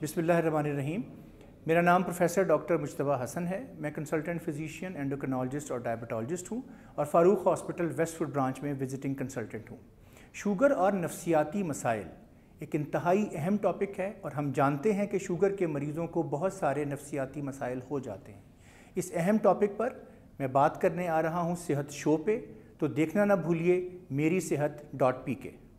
बिसमीम मेरा नाम प्रोफेसर डॉक्टर मुशतबा हसन है मैं कंसल्टेंट फिजिशियन एंडोक्रिनोलॉजिस्ट और डायबिटोलॉजिस्ट हूँ और फ़ारूक हॉस्पिटल वेस्टवुड ब्रांच में विजिटिंग कंसल्टेंट हूँ शुगर और नफसियाती मसाइल एक इंतहाई अहम टॉपिक है और हम जानते हैं कि शुगर के मरीज़ों को बहुत सारे नफसियाती मसाइल हो जाते हैं इस अहम टॉपिक पर मैं बात करने आ रहा हूँ सेहत शो पे तो देखना ना भूलिए मेरी सेहत डॉट पी के